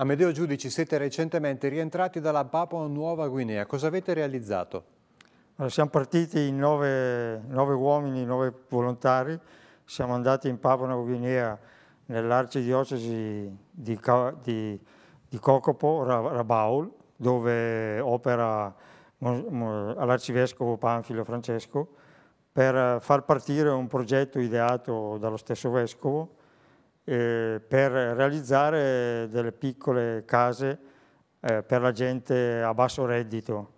Amedeo Giudici, siete recentemente rientrati dalla Papua Nuova Guinea. Cosa avete realizzato? Allora, siamo partiti in nove, nove uomini, nove volontari. Siamo andati in Papua Nuova Guinea nell'arcidiocesi di, di, di Kokopo, Rabaul, dove opera l'arcivescovo Panfilo Francesco, per far partire un progetto ideato dallo stesso vescovo eh, per realizzare delle piccole case eh, per la gente a basso reddito.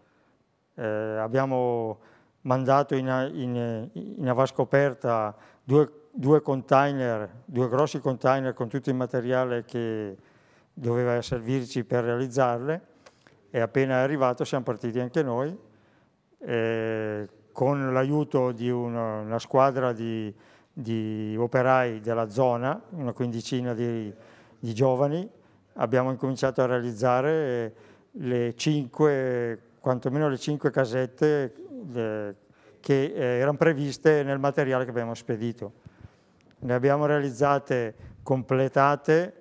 Eh, abbiamo mandato in, in, in avascoperta due, due, container, due grossi container con tutto il materiale che doveva servirci per realizzarle e appena è arrivato siamo partiti anche noi eh, con l'aiuto di una, una squadra di di operai della zona, una quindicina di, di giovani, abbiamo incominciato a realizzare le cinque, quantomeno le cinque casette le, che eh, erano previste nel materiale che abbiamo spedito. Ne abbiamo realizzate completate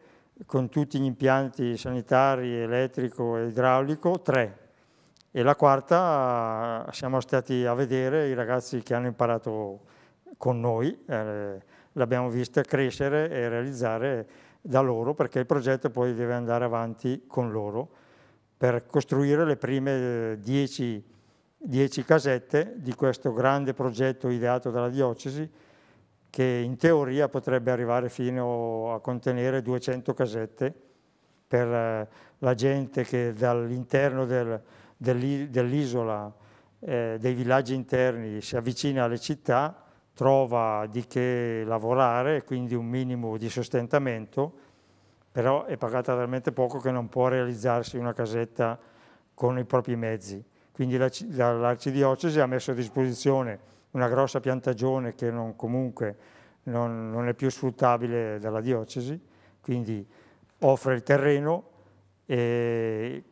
con tutti gli impianti sanitari, elettrico e idraulico, tre. E la quarta siamo stati a vedere i ragazzi che hanno imparato con noi, eh, l'abbiamo vista crescere e realizzare da loro perché il progetto poi deve andare avanti con loro per costruire le prime 10 eh, casette di questo grande progetto ideato dalla diocesi che in teoria potrebbe arrivare fino a contenere 200 casette per eh, la gente che dall'interno del, dell'isola, eh, dei villaggi interni si avvicina alle città trova di che lavorare, quindi un minimo di sostentamento, però è pagata talmente poco che non può realizzarsi una casetta con i propri mezzi. Quindi l'arcidiocesi ha messo a disposizione una grossa piantagione che non, comunque non, non è più sfruttabile dalla diocesi, quindi offre il terreno e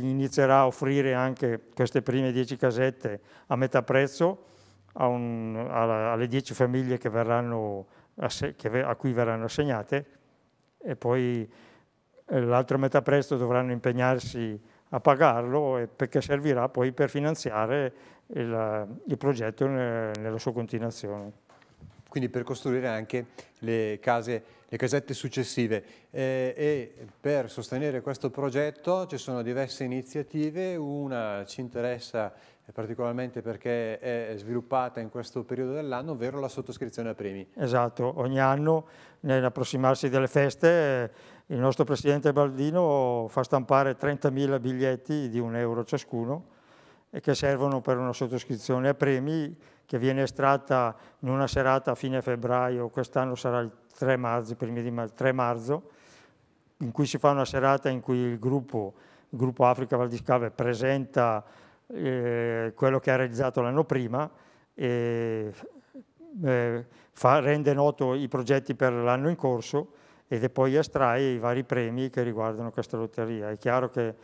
inizierà a offrire anche queste prime 10 casette a metà prezzo a un, a, alle 10 famiglie che verranno, che, a cui verranno assegnate e poi eh, l'altra metà presto dovranno impegnarsi a pagarlo perché servirà poi per finanziare il, il progetto nella sua continuazione quindi per costruire anche le, case, le casette successive. Eh, e per sostenere questo progetto ci sono diverse iniziative, una ci interessa particolarmente perché è sviluppata in questo periodo dell'anno, ovvero la sottoscrizione a premi. Esatto, ogni anno nell'approssimarsi delle feste eh, il nostro Presidente Baldino fa stampare 30.000 biglietti di un euro ciascuno che servono per una sottoscrizione a premi che viene estratta in una serata a fine febbraio, quest'anno sarà il 3 marzo, primi 3 marzo, in cui si fa una serata in cui il gruppo, il gruppo Africa Val di Scave presenta eh, quello che ha realizzato l'anno prima e eh, fa, rende noto i progetti per l'anno in corso ed è poi estrae i vari premi che riguardano questa lotteria. È chiaro che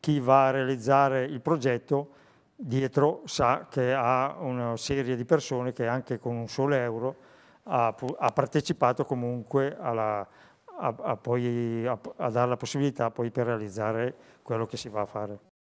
chi va a realizzare il progetto dietro sa che ha una serie di persone che anche con un solo euro ha, ha partecipato comunque alla, a, a, poi, a, a dare la possibilità poi per realizzare quello che si va a fare.